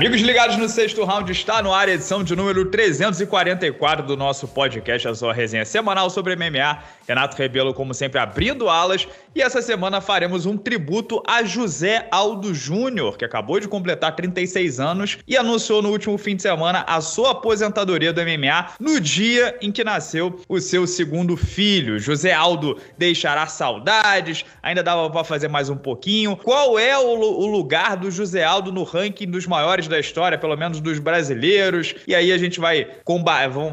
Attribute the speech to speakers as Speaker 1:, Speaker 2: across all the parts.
Speaker 1: Amigos ligados no sexto round, está no ar a edição de número 344 do nosso podcast, a sua resenha semanal sobre MMA. Renato Rebelo, como sempre, abrindo alas. E essa semana faremos um tributo a José Aldo Júnior, que acabou de completar 36 anos e anunciou no último fim de semana a sua aposentadoria do MMA no dia em que nasceu o seu segundo filho. José Aldo deixará saudades, ainda dava para fazer mais um pouquinho. Qual é o lugar do José Aldo no ranking dos maiores? da história, pelo menos dos brasileiros. E aí a gente vai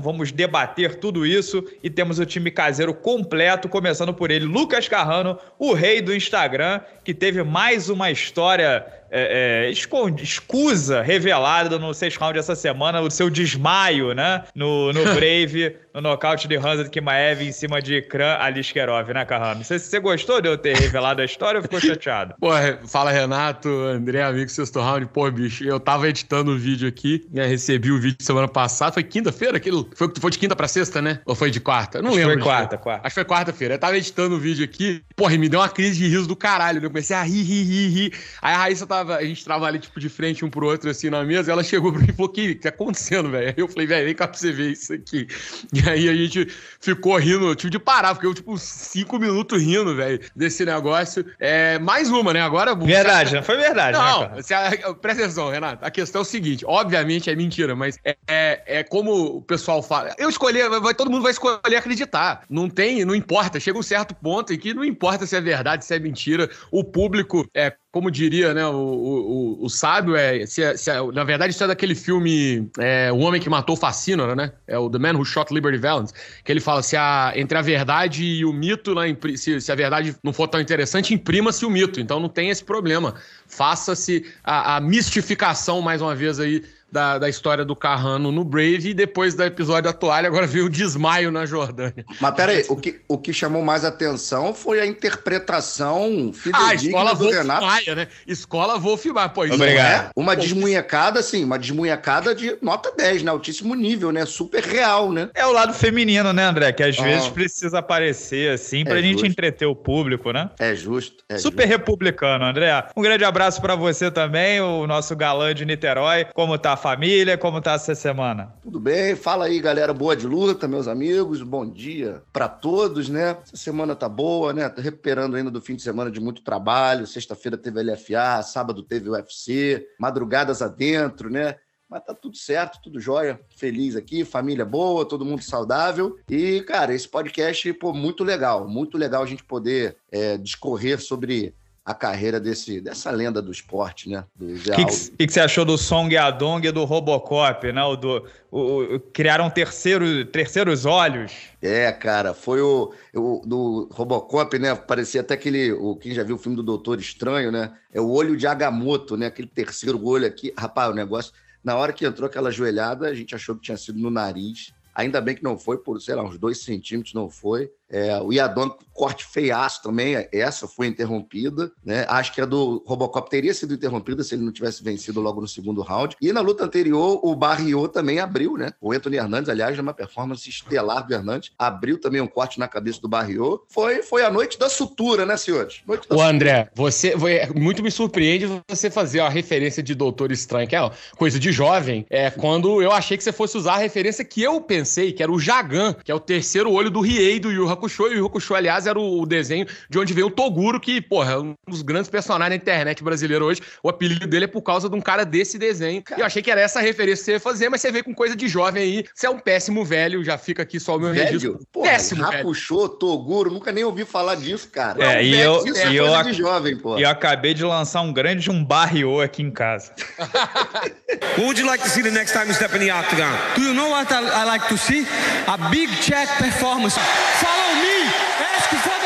Speaker 1: vamos debater tudo isso e temos o time caseiro completo, começando por ele, Lucas Carrano, o rei do Instagram, que teve mais uma história é, é, esconde, escusa revelada no sexto round essa semana, o seu desmaio, né? No, no Brave no nocaute de Hansa Kimaev em cima de Kran Alishkerov, né, Kahami? Você, gostou de eu ter revelado a história ou ficou chateado?
Speaker 2: Pô, fala Renato, André, amigo, sexto round. Pô, bicho, eu tava editando o vídeo aqui, né, recebi o vídeo semana passada, foi quinta-feira? Aquilo, foi, foi de quinta pra sexta, né? Ou foi de quarta? não Acho lembro. Foi quarta, quarta. Acho que foi quarta-feira. Eu tava editando o vídeo aqui, porra, e me deu uma crise de riso do caralho. Né? Eu comecei a rir, rir, rir, rir. Aí a Raíssa tava, a gente tava ali, tipo, de frente um pro outro, assim, na mesa, ela chegou pra mim e falou, o que tá acontecendo, velho? Aí eu falei, velho, vem cá pra você ver isso aqui. E aí a gente ficou rindo, eu tive de parar, porque eu, tipo, cinco minutos rindo, velho, desse negócio. É, mais uma, né? Agora. Verdade, não foi verdade. Né, não, né, presta atenção, Renato. A questão é o seguinte: obviamente é mentira, mas é, é, é como o pessoal fala. Eu escolher, vai, todo mundo vai escolher acreditar. Não tem, não importa. Chega um certo ponto em que não importa se é verdade, se é mentira. O público é, como diria né, o, o, o sábio, é, se, é, se, é, na verdade isso é daquele filme é, O Homem que Matou Facínora, né? É o The Man Who Shot Liberty Valance, que ele fala se a, entre a verdade e o mito, lá, né, se, se a verdade não for tão interessante, imprima-se o mito. Então não tem esse problema. Faça-se a, a mistificação, mais uma vez, aí, da, da história do Carrano no Brave e depois do episódio atual, toalha, agora veio o desmaio na Jordânia. Mas peraí, o que,
Speaker 3: o que chamou mais atenção foi a interpretação ah, fidedigna ah, escola do Wolf Renato. Maia,
Speaker 2: né? Escola Wolf Maia, pô. É Obrigado. É uma
Speaker 3: desmunhecada, assim, uma desmunhecada de nota 10, né? Altíssimo nível, né? Super real, né? É o lado feminino, né, André? Que às ah. vezes
Speaker 2: precisa
Speaker 1: aparecer, assim, pra é gente justo. entreter o público, né? É justo. É Super justo. republicano, André. Um grande abraço para você também, o nosso galã de Niterói. Como tá família? Como tá essa semana?
Speaker 3: Tudo bem. Fala aí, galera. Boa de luta, meus amigos. Bom dia para todos, né? Essa semana tá boa, né? Tô recuperando ainda do fim de semana de muito trabalho. Sexta-feira teve LFA, sábado teve UFC, madrugadas adentro, né? Mas tá tudo certo, tudo jóia, feliz aqui, família boa, todo mundo saudável. E, cara, esse podcast, pô, muito legal, muito legal a gente poder é, discorrer sobre a carreira desse, dessa lenda do esporte, né? O
Speaker 1: que, que, você achou do Song Yadong e do Robocop, né? O do, o, o, criaram terceiro, terceiros olhos.
Speaker 3: É, cara, foi o, o do Robocop, né? Parecia até aquele. O, quem já viu o filme do Doutor Estranho, né? É o olho de Agamotto, né? Aquele terceiro olho aqui. Rapaz, o negócio. Na hora que entrou aquela joelhada, a gente achou que tinha sido no nariz. Ainda bem que não foi, por, sei lá, uns dois centímetros não foi. É, o Iadon, corte feiaço também, essa foi interrompida, né? Acho que a do Robocop teria sido interrompida se ele não tivesse vencido logo no segundo round. E na luta anterior, o Barriô também abriu, né? O Anthony Hernandes, aliás, uma performance estelar do Hernandes, abriu também um corte na cabeça do Barriô. Foi, foi a noite da sutura, né, senhores? Noite
Speaker 2: André, você foi, é, muito me surpreende você fazer a referência de Doutor Estranho, que é coisa de jovem, é quando eu achei que você fosse usar a referência que eu pensei, que era o Jagan, que é o terceiro olho do Riei do Yu Hakusho. E o Yu aliás, era o, desenho de onde veio o Toguro, que, porra, é um dos grandes personagens da internet brasileira hoje. O apelido dele é por causa de um cara desse desenho. Cara. E eu achei que era essa referência que você ia fazer, mas você veio com coisa de jovem aí. Você é um péssimo velho, já fica aqui só o meu velho? registro. Porra, péssimo Hakusho, Toguro, nunca nem ouvi falar disso, cara. É, é um e eu, é eu,
Speaker 1: jovem, porra. E eu acabei de lançar um grande um barrio aqui em casa.
Speaker 2: Who would you like to see the next time you step in the octagon? Do you know what I, I like to see? A big check performance. Follow Tell me,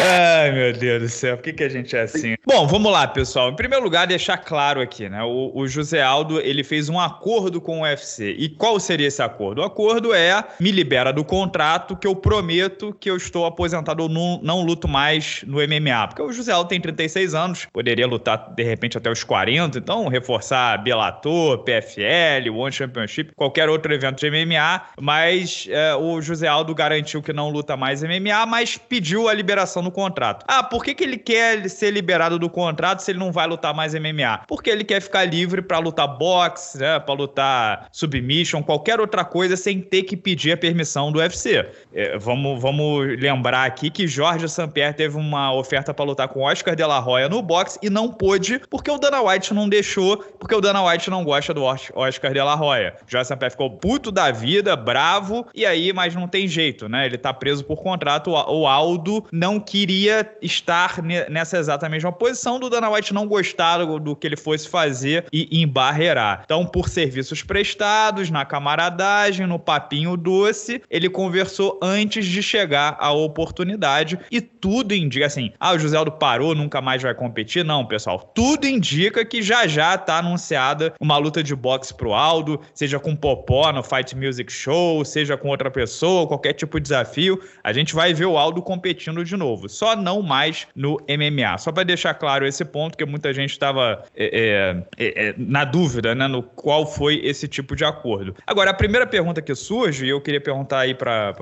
Speaker 2: Ai,
Speaker 1: meu Deus do céu, por que, que a gente é assim? Bom, vamos lá, pessoal. Em primeiro lugar, deixar claro aqui, né? O, o José Aldo, ele fez um acordo com o UFC. E qual seria esse acordo? O acordo é, me libera do contrato que eu prometo que eu estou aposentado ou não, luto mais no MMA. Porque o José Aldo tem 36 anos, poderia lutar, de repente, até os 40. Então, reforçar Bellator, PFL, One Championship, qualquer outro evento de MMA. Mas é, o José Aldo garantiu que não luta mais MMA, mas pediu a liberação no contrato. Ah, por que, que ele quer ser liberado do contrato se ele não vai lutar mais MMA? Porque ele quer ficar livre para lutar boxe, né, para lutar submission, qualquer outra coisa sem ter que pedir a permissão do UFC. É, vamos, vamos lembrar aqui que Jorge Sampier teve uma oferta para lutar com Oscar De La Hoya no boxe e não pôde porque o Dana White não deixou, porque o Dana White não gosta do Oscar De La Hoya. Jorge Sampier ficou puto da vida, bravo, e aí, mas não tem jeito, né? Ele tá preso por contrato, o Aldo não quis queria estar nessa exata mesma posição do Dana White não gostar do, do que ele fosse fazer e embarrear. Então, por serviços prestados, na camaradagem, no papinho doce, ele conversou antes de chegar à oportunidade e tudo indica assim: ah, o José Aldo parou, nunca mais vai competir. Não, pessoal, tudo indica que já já tá anunciada uma luta de boxe pro Aldo, seja com Popó no Fight Music Show, seja com outra pessoa, qualquer tipo de desafio. A gente vai ver o Aldo competindo de novo novo, só não mais no MMA. Só para deixar claro esse ponto, que muita gente estava é, é, é, é, na dúvida, né, no qual foi esse tipo de acordo. Agora, a primeira pergunta que surge, e eu queria perguntar aí para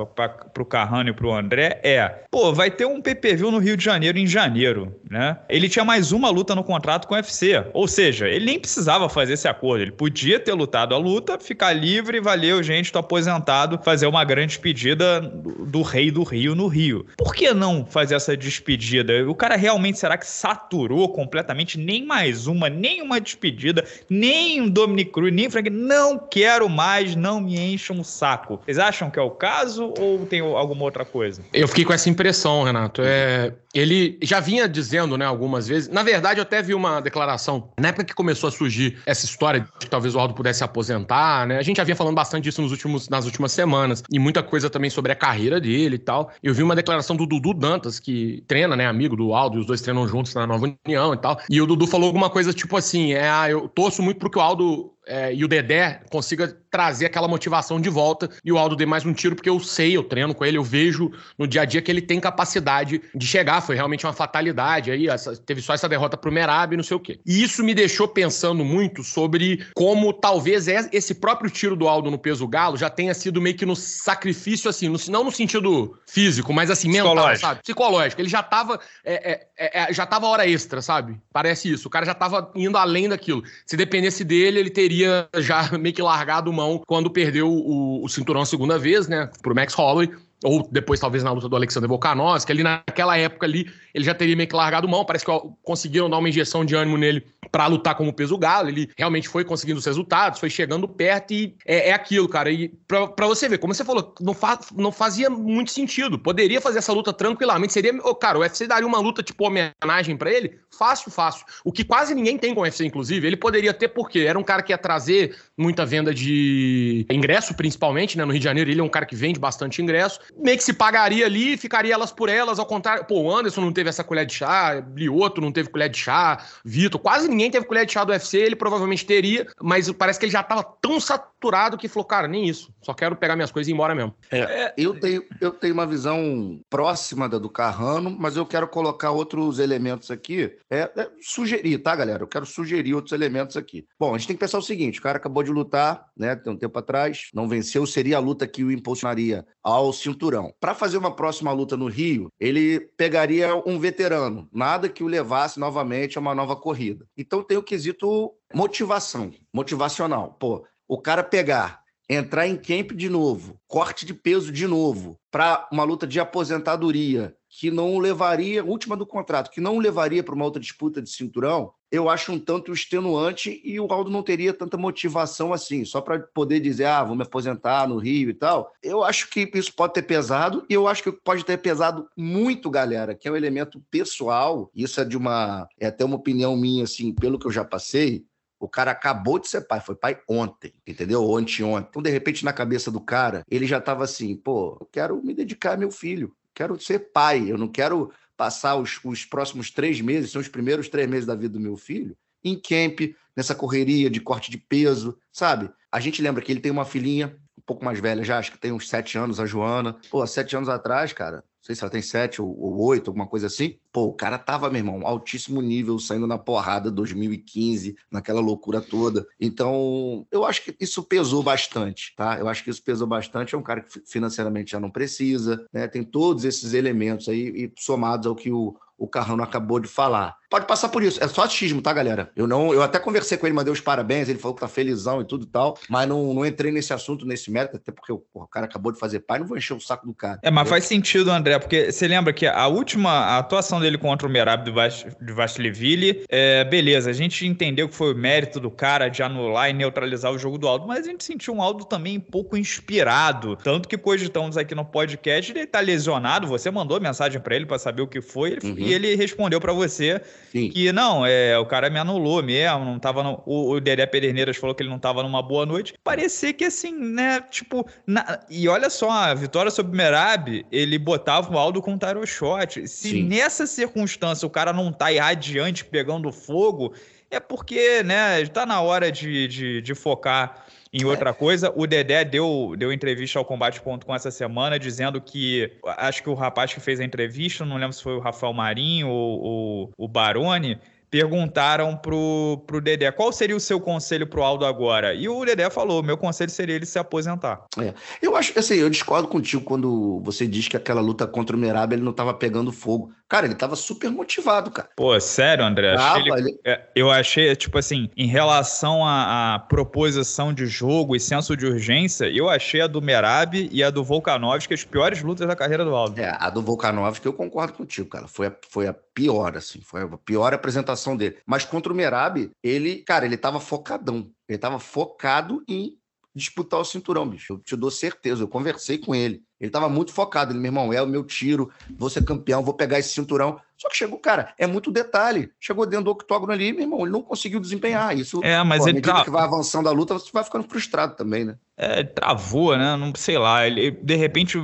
Speaker 1: o Carrano e para o André, é: pô, vai ter um PPV no Rio de Janeiro em janeiro, né? Ele tinha mais uma luta no contrato com o UFC, ou seja, ele nem precisava fazer esse acordo, ele podia ter lutado a luta, ficar livre, valeu, gente, tô aposentado, fazer uma grande pedida do, do rei do Rio no Rio. Por que não fazer? fazer essa despedida? O cara realmente será que saturou completamente? Nem mais uma, nem uma despedida, nem um Dominic Cruz, nem Frank. Não quero mais, não me encha um saco. Vocês acham que é o caso ou tem alguma outra coisa?
Speaker 2: Eu fiquei com essa impressão, Renato. É, ele já vinha dizendo, né, algumas vezes. Na verdade, eu até vi uma declaração. Na época que começou a surgir essa história de que talvez o Aldo pudesse aposentar, né? A gente já vinha falando bastante disso nos últimos, nas últimas semanas. E muita coisa também sobre a carreira dele e tal. Eu vi uma declaração do Dudu Dantas, que treina, né, amigo do Aldo, e os dois treinam juntos na Nova União e tal. E o Dudu falou alguma coisa tipo assim: é, ah, eu torço muito pro que o Aldo é, e o Dedé consiga trazer aquela motivação de volta e o Aldo dê mais um tiro, porque eu sei, eu treino com ele, eu vejo no dia a dia que ele tem capacidade de chegar. Foi realmente uma fatalidade aí, essa, teve só essa derrota pro Merab e não sei o quê. E isso me deixou pensando muito sobre como talvez é, esse próprio tiro do Aldo no peso galo já tenha sido meio que no sacrifício, assim, no, não no sentido físico, mas assim, mental, sabe? Psicológico. Ele já tava, é é, é, é, já tava hora extra, sabe? Parece isso. O cara já tava indo além daquilo. Se dependesse dele, ele teria teria já meio que largado mão quando perdeu o, o cinturão a segunda vez, né, pro Max Holloway ou depois talvez na luta do Alexander Volkanovski, ali naquela época ali, ele já teria meio que largado mão, parece que conseguiram dar uma injeção de ânimo nele para lutar como peso galo. Ele realmente foi conseguindo os resultados, foi chegando perto e é, é aquilo, cara. E para você ver, como você falou, não, fa não fazia muito sentido. Poderia fazer essa luta tranquilamente. Seria, oh, cara, o UFC daria uma luta tipo homenagem para ele? Fácil, fácil. O que quase ninguém tem com o UFC, inclusive. Ele poderia ter porque era um cara que ia trazer muita venda de ingresso, principalmente, né? No Rio de Janeiro, ele é um cara que vende bastante ingresso. Meio que se pagaria ali, ficaria elas por elas. Ao contrário, pô, o Anderson não teve essa colher de chá, Lioto não teve colher de chá, Vitor, quase ninguém ninguém teve colher de chá do UFC, ele provavelmente teria, mas parece que ele já estava tão saturado saturado que falou, cara, nem isso. Só quero pegar minhas coisas e ir embora mesmo.
Speaker 3: É, é, eu, tenho, eu tenho uma visão próxima da do Carrano, mas eu quero colocar outros elementos aqui. É, é, sugerir, tá, galera? Eu quero sugerir outros elementos aqui. Bom, a gente tem que pensar o seguinte: o cara acabou de lutar, né? Tem um tempo atrás, não venceu, seria a luta que o impulsionaria ao cinturão. Para fazer uma próxima luta no Rio, ele pegaria um veterano, nada que o levasse novamente a uma nova corrida. Então tem o quesito motivação, motivacional. Pô, o cara pegar, entrar em camp de novo, corte de peso de novo, para uma luta de aposentadoria, que não levaria, última do contrato, que não levaria para uma outra disputa de cinturão, eu acho um tanto extenuante e o Aldo não teria tanta motivação assim, só para poder dizer, ah, vou me aposentar no Rio e tal. Eu acho que isso pode ter pesado e eu acho que pode ter pesado muito, galera, que é um elemento pessoal, isso é de uma, é até uma opinião minha, assim, pelo que eu já passei, o cara acabou de ser pai, foi pai ontem, entendeu? Ou anteontem. Então, de repente, na cabeça do cara, ele já estava assim: pô, eu quero me dedicar a meu filho, quero ser pai, eu não quero passar os, os próximos três meses, são os primeiros três meses da vida do meu filho, em camp, nessa correria de corte de peso, sabe? A gente lembra que ele tem uma filhinha, pouco mais velha já, acho que tem uns sete anos, a Joana. Pô, há sete anos atrás, cara, não sei se ela tem sete ou oito, alguma coisa assim. Pô, o cara tava, meu irmão, altíssimo nível, saindo na porrada 2015, naquela loucura toda. Então, eu acho que isso pesou bastante, tá? Eu acho que isso pesou bastante. É um cara que financeiramente já não precisa, né? Tem todos esses elementos aí e somados ao que o, o Carrano acabou de falar pode passar por isso. É só achismo, tá, galera? Eu não, eu até conversei com ele, mandei os parabéns, ele falou que tá felizão e tudo e tal, mas não, não entrei nesse assunto, nesse mérito, até porque porra, o, cara acabou de fazer pai, não vou encher o saco do cara. É, mas faz
Speaker 1: sentido, André, porque você lembra que a última a atuação dele contra o Merab de, Vast de Vastleville, é, beleza, a gente entendeu que foi o mérito do cara de anular e neutralizar o jogo do Aldo, mas a gente sentiu um Aldo também um pouco inspirado, tanto que cogitamos aqui no podcast, ele tá lesionado, você mandou mensagem para ele para saber o que foi, ele, uhum. e ele respondeu para você Sim. que não, é, o cara me anulou mesmo, não tava no, o, o Dedé Pederneiras falou que ele não tava numa boa noite. Parecia que assim, né, tipo, na, e olha só, a vitória sobre o Merab, ele botava o Aldo com o shot. Se Sim. nessa circunstância o cara não tá irradiante pegando fogo, é porque, né, tá na hora de, de, de focar em é. outra coisa, o Dedé deu, deu entrevista ao Combate.com essa semana dizendo que acho que o rapaz que fez a entrevista, não lembro se foi o Rafael Marinho ou, ou o Baroni, perguntaram pro, pro Dedé qual seria o seu conselho pro Aldo agora. E o Dedé falou: meu conselho seria ele se aposentar.
Speaker 3: É. Eu acho assim, eu discordo contigo quando você diz que aquela luta contra o Merab ele não estava pegando fogo. Cara, ele tava super motivado, cara. Pô, sério, André? Tava, achei ele... Ele... É,
Speaker 1: eu achei, tipo assim, em relação à, proposição de jogo e senso de urgência, eu achei a do Merab e a do
Speaker 3: Volkanovski as piores lutas da carreira do Aldo. É, a do Volkanovski eu concordo contigo, cara. Foi a, foi a pior, assim. Foi a pior apresentação dele. Mas contra o Merab, ele, cara, ele tava focadão. Ele tava focado em disputar o cinturão, bicho. Eu te dou certeza. Eu conversei com ele. Ele estava muito focado. Ele, meu irmão, é o meu tiro, vou ser campeão, vou pegar esse cinturão. Só que chegou, cara, é muito detalhe. Chegou dentro do octógono ali, meu irmão, ele não conseguiu desempenhar. Isso, é, mas pô, ele tra... que vai avançando a luta, você vai ficando frustrado também, né?
Speaker 1: É, travou, né? Não sei lá. Ele, de repente,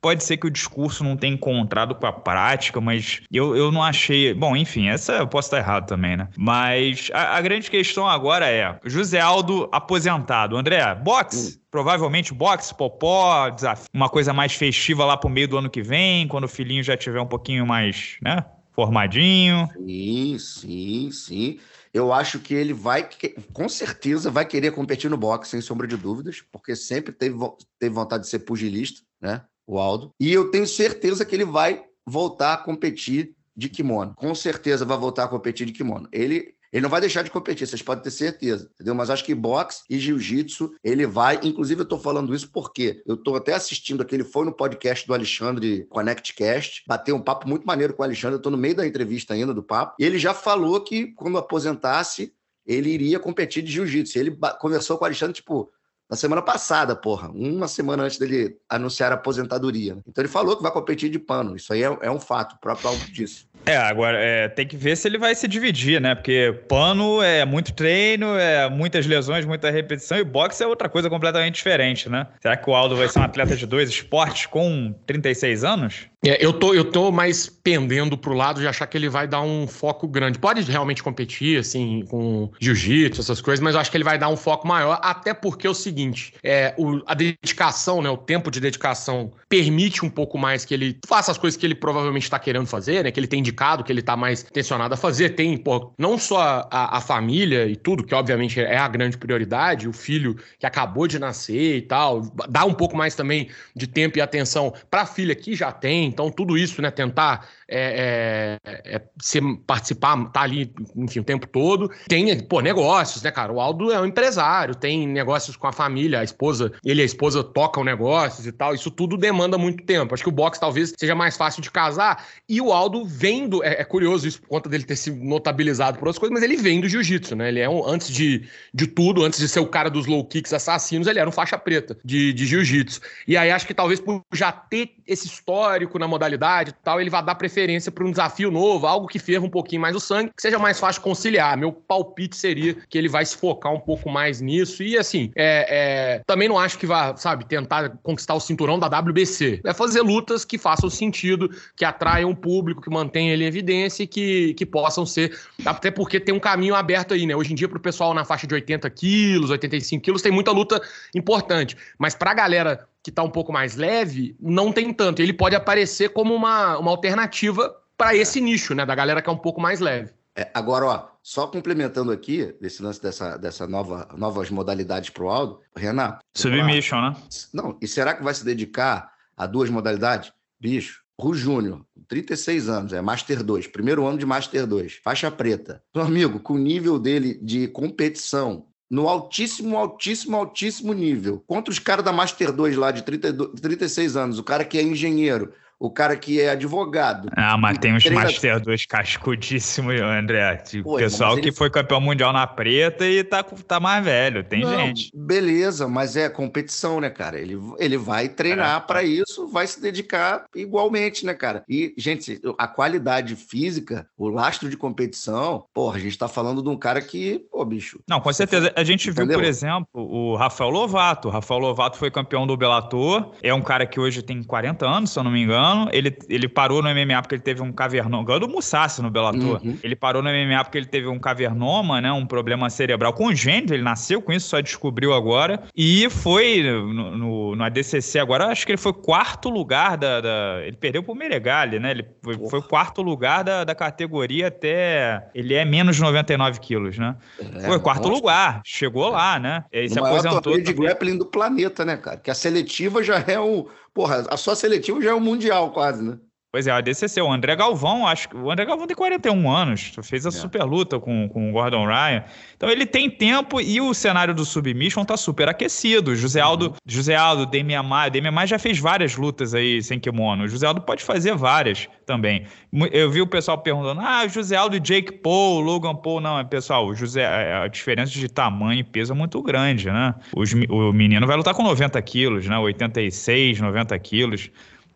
Speaker 1: pode ser que o discurso não tenha encontrado com a prática, mas eu, eu não achei. Bom, enfim, essa eu posso estar errado também, né? Mas a, a grande questão agora é: José Aldo aposentado. André, boxe? Hum. provavelmente boxe, popó, desafio, uma coisa mais festiva lá pro meio do ano que vem, quando o filhinho já tiver um pouquinho mais, né,
Speaker 3: formadinho. Sim, sim, sim. Eu acho que ele vai, com certeza, vai querer competir no boxe, sem sombra de dúvidas, porque sempre teve, teve vontade de ser pugilista, né? o Aldo. E eu tenho certeza que ele vai voltar a competir de kimono. Com certeza vai voltar a competir de kimono. Ele ele não vai deixar de competir, vocês podem ter certeza, entendeu? Mas acho que boxe e jiu-jitsu, ele vai. Inclusive, eu estou falando isso porque eu estou até assistindo aquele. Foi no podcast do Alexandre Connectcast. Bateu um papo muito maneiro com o Alexandre. Eu tô no meio da entrevista ainda do papo. E ele já falou que quando aposentasse, ele iria competir de jiu-jitsu. Ele conversou com o Alexandre, tipo, na semana passada, porra, uma semana antes dele anunciar a aposentadoria. Então ele falou que vai competir de pano. Isso aí é, é um fato, o próprio Alves disse. É, agora
Speaker 1: é, tem que ver se ele vai se dividir, né? Porque pano é muito treino, é muitas lesões, muita repetição, e boxe é outra coisa completamente diferente, né? Será que o Aldo vai ser um atleta de dois
Speaker 2: esportes com 36 anos? É, eu, tô, eu tô mais pendendo pro lado de achar que ele vai dar um foco grande. Pode realmente competir, assim, com jiu-jitsu, essas coisas, mas eu acho que ele vai dar um foco maior, até porque é o seguinte: é, o, a dedicação, né? O tempo de dedicação permite um pouco mais que ele faça as coisas que ele provavelmente está querendo fazer, né? Que ele tem de indicado, que ele tá mais tensionado a fazer. Tem, pô, não só a, a, família e tudo, que obviamente é a grande prioridade, o filho que acabou de nascer e tal, dá um pouco mais também de tempo e atenção para a filha que já tem, então tudo isso, né, tentar é, é, é, ser, participar, tá ali, enfim, o tempo todo. Tem, pô, negócios, né, cara? O Aldo é um empresário, tem negócios com a família, a esposa, ele e a esposa tocam negócios e tal, isso tudo demanda muito tempo. Acho que o boxe talvez seja mais fácil de casar e o Aldo vem é, é, curioso isso por conta dele ter se notabilizado por outras coisas, mas ele vem do jiu-jitsu, né? Ele é um. Antes de, de tudo, antes de ser o cara dos low kicks assassinos, ele era um faixa preta de, de jiu-jitsu. E aí acho que talvez por já ter esse histórico na modalidade e tal, ele vai dar preferência para um desafio novo, algo que ferva um pouquinho mais o sangue, que seja mais fácil conciliar. Meu palpite seria que ele vai se focar um pouco mais nisso. E assim, é, é, também não acho que vá, sabe, tentar conquistar o cinturão da WBC. É fazer lutas que façam sentido, que atraiam o público, que mantenham ele evidência e que, que possam ser, até porque tem um caminho aberto aí, né? Hoje em dia, para o pessoal na faixa de 80 quilos, 85 quilos, tem muita luta importante. Mas para a galera que está um pouco mais leve, não tem tanto. Ele pode aparecer como uma, uma alternativa para é. esse nicho, né? Da galera que é um pouco mais leve.
Speaker 3: É, agora, ó, só complementando aqui, desse lance dessa, dessa nova, novas modalidades para o Aldo, Renato. Submission, né? Não, e será que vai se dedicar a duas modalidades? Bicho, Ru Júnior, 36 anos, é Master 2, primeiro ano de Master 2, faixa preta. Meu amigo, com o nível dele de competição no altíssimo, altíssimo, altíssimo nível, contra os caras da Master 2 lá de 30, 36 anos, o cara que é engenheiro, o cara que é advogado.
Speaker 1: Ah, mas tem uns treina... Master 2 cascudíssimos, André. Tipo, Pô, pessoal ele... que foi campeão mundial na preta e tá, tá mais
Speaker 3: velho, tem Não, gente. Beleza, mas é competição, né, cara? Ele, ele vai treinar é. para isso, vai se dedicar igualmente, né, cara? E, gente, a qualidade física, o lastro de competição, porra, a gente tá falando de um cara que, pô, bicho.
Speaker 1: Não, com certeza. A gente entendeu? viu, por exemplo, o Rafael Lovato. O Rafael Lovato foi campeão do Bellator, é um cara que hoje tem 40 anos, se eu não me engano ele, ele parou no MMA porque ele teve um cavernoma, ganhou do Musashi no Bellator. Uhum. Ele parou no MMA porque ele teve um cavernoma, né, um problema cerebral congênito, ele nasceu com isso, só descobriu agora. E foi no, no, no ADCC agora, acho que ele foi quarto lugar da... da ele perdeu pro Meregali, né? Ele foi, foi quarto lugar da, da categoria até... Ele é menos 99 quilos, né? É, foi quarto nossa. lugar, chegou é. lá, né? E o é. se aposentou... de
Speaker 3: grappling do planeta, né, cara? Que a seletiva já é o, Porra, a só seletiva já é o um mundial quase, né?
Speaker 1: Pois é, a DCC. O André Galvão, acho que o André Galvão tem 41 anos, fez a é. super luta com, com o Gordon Ryan. Então ele tem tempo e o cenário do Submission tá super aquecido. José Aldo, uhum. José Aldo, Demian Maia, Demian Maia já fez várias lutas aí sem kimono. O José Aldo pode fazer várias também. Eu vi o pessoal perguntando: "Ah, José Aldo, Jake Paul, Logan Paul". Não, é, pessoal, José, é, é, a diferença de tamanho e peso é muito grande, né? Os, o menino vai lutar com 90 quilos, né? 86, 90 quilos.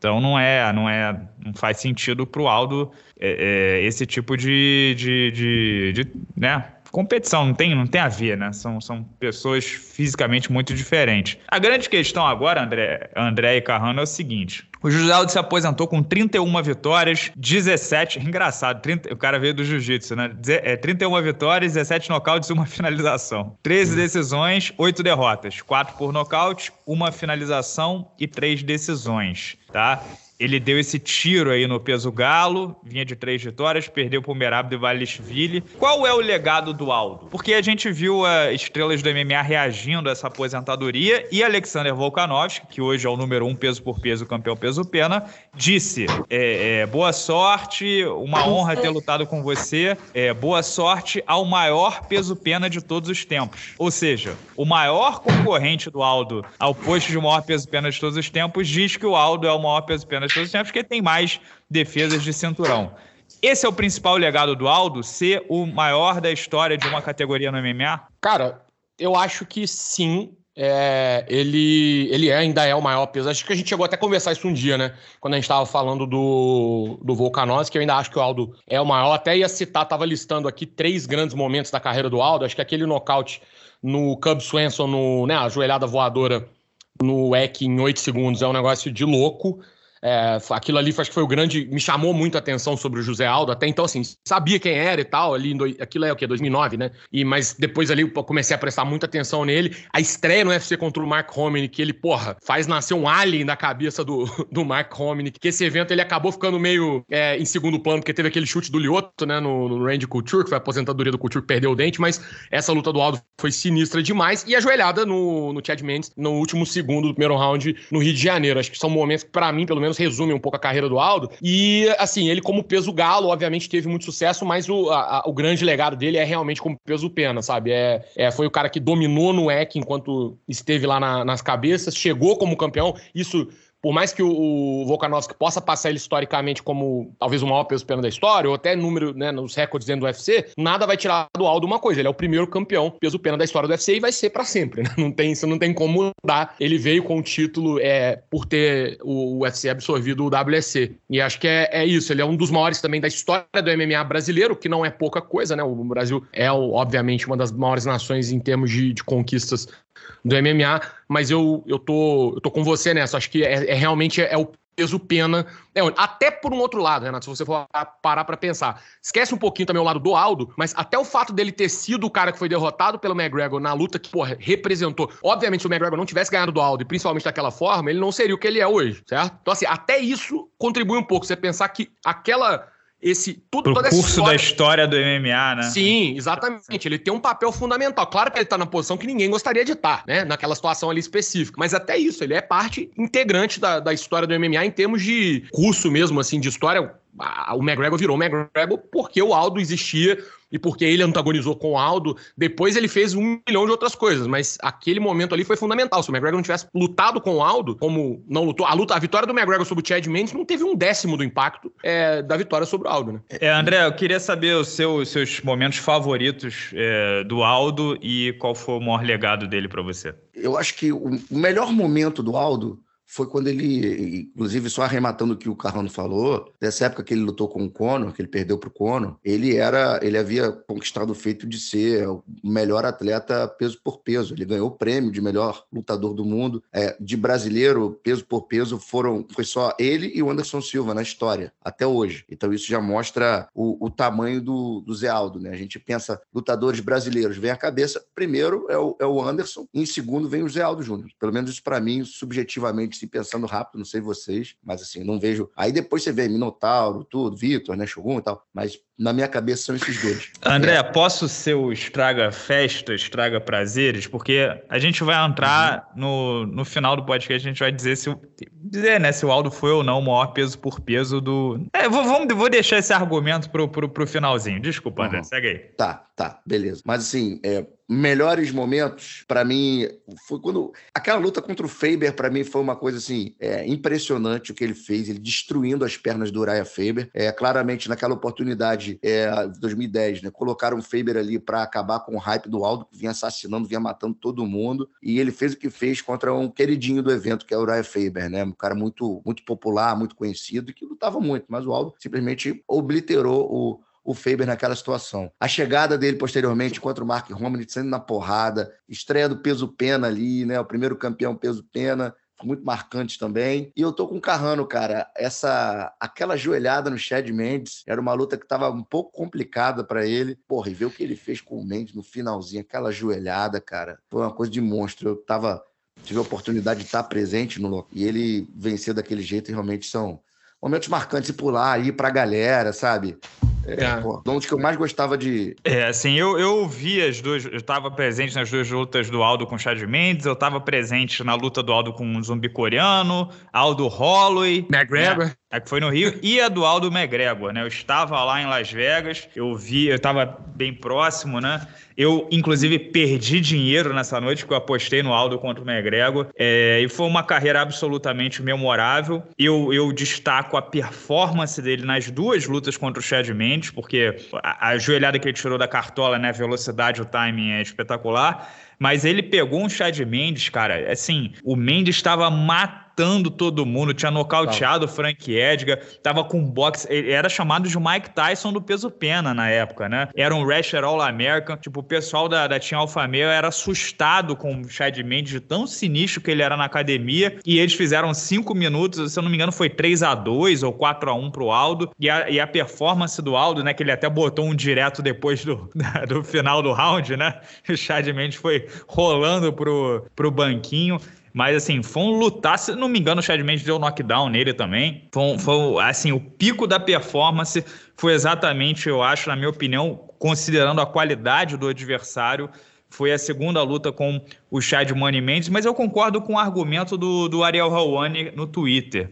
Speaker 1: Então não é, não é, não faz sentido para o Aldo é, é, esse tipo de, de, de, de, né? Competição não tem, não tem a ver, né? São, são pessoas fisicamente muito diferentes. A grande questão agora, André, André e Carrano, é o seguinte: o Aldo se aposentou com 31 vitórias, 17. Engraçado, 30, o cara veio do jiu-jitsu, né? É, 31 vitórias, 17 nocautes e uma finalização. 13 decisões, 8 derrotas. 4 por nocaute, uma finalização e 3 decisões, tá? Ele deu esse tiro aí no peso galo, vinha de três vitórias, perdeu para o Merab de Valishvili. Qual é o legado do Aldo? Porque a gente viu a eh, estrelas do MMA reagindo a essa aposentadoria e Alexander Volkanovski, que hoje é o número um peso por peso, campeão peso-pena, disse: é, é, boa sorte, uma honra ter lutado com você, é, boa sorte ao maior peso-pena de todos os tempos. Ou seja, o maior concorrente do Aldo ao posto de maior peso-pena de todos os tempos diz que o Aldo é o maior peso-pena porque tem mais defesas de cinturão. Esse é o principal legado do Aldo, ser o maior da história de uma categoria no MMA?
Speaker 2: Cara, eu acho que sim. É, ele, ele é, ainda é o maior peso. Acho que a gente chegou até a conversar isso um dia, né? Quando a gente estava falando do, do Volkanovski, eu ainda acho que o Aldo é o maior. Até ia citar, estava listando aqui três grandes momentos da carreira do Aldo. Acho que aquele nocaute no Cub Swanson, no, né, a joelhada voadora no EC em 8 segundos é um negócio de louco. É, aquilo ali acho que foi o grande. Me chamou muito a atenção sobre o José Aldo. Até então, assim, sabia quem era e tal. Ali, aquilo é o quê? 2009, né? E, mas depois ali comecei a prestar muita atenção nele. A estreia no UFC contra o Mark Hominick, que ele, porra, faz nascer um alien na cabeça do, do Mark Hominick. Que esse evento ele acabou ficando meio é, em segundo plano, porque teve aquele chute do Lioto, né? No, no Randy Couture, que foi a aposentadoria do Couture que perdeu o dente. Mas essa luta do Aldo foi sinistra demais. E ajoelhada no, no Chad Mendes no último segundo do primeiro round no Rio de Janeiro. Acho que são momentos que, pra mim, pelo menos, menos resume um pouco a carreira do Aldo. E, assim, ele como peso galo, obviamente teve muito sucesso, mas o, a, o grande legado dele é realmente como peso pena, sabe? É, é foi o cara que dominou no EC enquanto esteve lá na, nas cabeças, chegou como campeão, isso por mais que o, Volkanovski possa passar ele historicamente como talvez o maior peso pena da história, ou até número, né, nos recordes dentro do UFC, nada vai tirar do Aldo uma coisa. Ele é o primeiro campeão peso pena da história do UFC e vai ser para sempre, né? Não tem, isso não tem como mudar. Ele veio com o título é, por ter o, UFC absorvido o WSC. E acho que é, é isso. Ele é um dos maiores também da história do MMA brasileiro, que não é pouca coisa, né? O Brasil é, obviamente, uma das maiores nações em termos de, de conquistas do MMA, mas eu, eu, tô, eu tô com você nessa. Acho que é, é realmente é o peso pena. É, até por um outro lado, Renato, se você for parar para pensar. Esquece um pouquinho também o lado do Aldo, mas até o fato dele ter sido o cara que foi derrotado pelo McGregor na luta que, porra, representou. Obviamente, se o McGregor não tivesse ganhado do Aldo, e principalmente daquela forma, ele não seria o que ele é hoje, certo? Então, assim, até isso contribui um pouco. Você pensar que aquela esse tudo Pro curso história... da
Speaker 1: história do MMA, né?
Speaker 2: Sim, exatamente. Ele tem um papel fundamental. Claro que ele está na posição que ninguém gostaria de estar, tá, né? Naquela situação ali específica. Mas até isso, ele é parte integrante da, da história do MMA em termos de curso mesmo, assim, de história o McGregor virou o McGregor porque o Aldo existia e porque ele antagonizou com o Aldo. Depois ele fez um milhão de outras coisas, mas aquele momento ali foi fundamental. Se o McGregor não tivesse lutado com o Aldo, como não lutou, a luta, a vitória do McGregor sobre o Chad Mendes não teve um décimo do impacto é, da vitória sobre o Aldo, né?
Speaker 1: É, André, eu queria saber os seu, seus momentos favoritos é, do Aldo e qual foi o maior legado dele para você.
Speaker 3: Eu acho que o melhor momento do Aldo foi quando ele, inclusive só arrematando o que o Carlano falou, dessa época que ele lutou com o Conor, que ele perdeu para o Conor, ele era, ele havia conquistado o feito de ser o melhor atleta peso por peso. Ele ganhou o prêmio de melhor lutador do mundo. É, de brasileiro, peso por peso, foram foi só ele e o Anderson Silva na história, até hoje. Então isso já mostra o, o tamanho do, do Zé Aldo, né? A gente pensa, lutadores brasileiros, vem à cabeça, primeiro é o, é o Anderson, e em segundo vem o Zé Aldo Júnior. Pelo menos isso para mim, subjetivamente, assim, pensando rápido, não sei vocês, mas assim, não vejo. Aí depois você vê Minotauro, tudo, Vitor, né, Shogun e tal, mas na minha cabeça são esses dois. André, é.
Speaker 1: posso ser o estraga festa estraga prazeres? Porque a gente vai entrar uhum. no, no final do podcast, a gente vai dizer se o, dizer, né, se o Aldo foi ou não o maior peso por peso do. É, vou, vamos, vou deixar esse argumento pro, pro, pro finalzinho. Desculpa, André, uhum. segue aí.
Speaker 3: Tá, tá, beleza. Mas assim, é, melhores momentos para mim foi quando aquela luta contra o Faber para mim foi uma coisa assim é, impressionante o que ele fez ele destruindo as pernas do Uriah Faber é claramente naquela oportunidade é 2010 né colocaram o Faber ali para acabar com o hype do Aldo que vinha assassinando vinha matando todo mundo e ele fez o que fez contra um queridinho do evento que é o Uriah Faber né um cara muito muito popular muito conhecido que lutava muito mas o Aldo simplesmente obliterou o o Faber naquela situação. A chegada dele posteriormente contra o Mark Romney sendo na porrada, estreia do peso-pena ali, né? O primeiro campeão peso-pena muito marcante também. E eu tô com o Carrano, cara. Essa aquela joelhada no Chad Mendes era uma luta que tava um pouco complicada para ele. Porra, e ver o que ele fez com o Mendes no finalzinho, aquela joelhada, cara. Foi uma coisa de monstro. Eu tava tive a oportunidade de estar presente no E ele venceu daquele jeito, e realmente são momentos marcantes e pular aí pra galera, sabe? É, é. Pô, um que eu mais gostava de.
Speaker 1: É, assim, eu, eu vi as duas. Eu tava presente nas duas lutas do Aldo com o Chad Mendes, eu tava presente na luta do Aldo com um zumbi coreano, Aldo Holloway. McGregor. Né? A é que foi no Rio e a do Aldo McGregor, né? Eu estava lá em Las Vegas, eu vi, eu estava bem próximo, né? Eu, inclusive, perdi dinheiro nessa noite, que eu apostei no Aldo contra o McGregor. É, e foi uma carreira absolutamente memorável. Eu, eu destaco a performance dele nas duas lutas contra o Chad Mendes, porque a, a joelhada que ele tirou da cartola, né? A velocidade, o timing é espetacular. Mas ele pegou um Chad Mendes, cara. Assim, o Mendes estava matando matando todo mundo, tinha nocauteado o tá. Frank Edgar, tava com boxe, ele era chamado de Mike Tyson do peso pena na época, né? Era um wrestler all-american, tipo, o pessoal da, da Team Alpha Male era assustado com o Chad Mendes, de tão sinistro que ele era na academia, e eles fizeram cinco minutos, se eu não me engano foi 3 a 2 ou 4 a 1 pro Aldo, e a, e a performance do Aldo, né, que ele até botou um direto depois do, do final do round, né? O Chad Mendes foi rolando pro, pro banquinho, mas, assim, foi um lutar. Se não me engano, o Chad Mendes deu um knockdown nele também. Foi, foi, assim, o pico da performance foi exatamente, eu acho, na minha opinião, considerando a qualidade do adversário, foi a segunda luta com o Chad Money Mendes. Mas eu concordo com o argumento do, do Ariel Rawani no Twitter.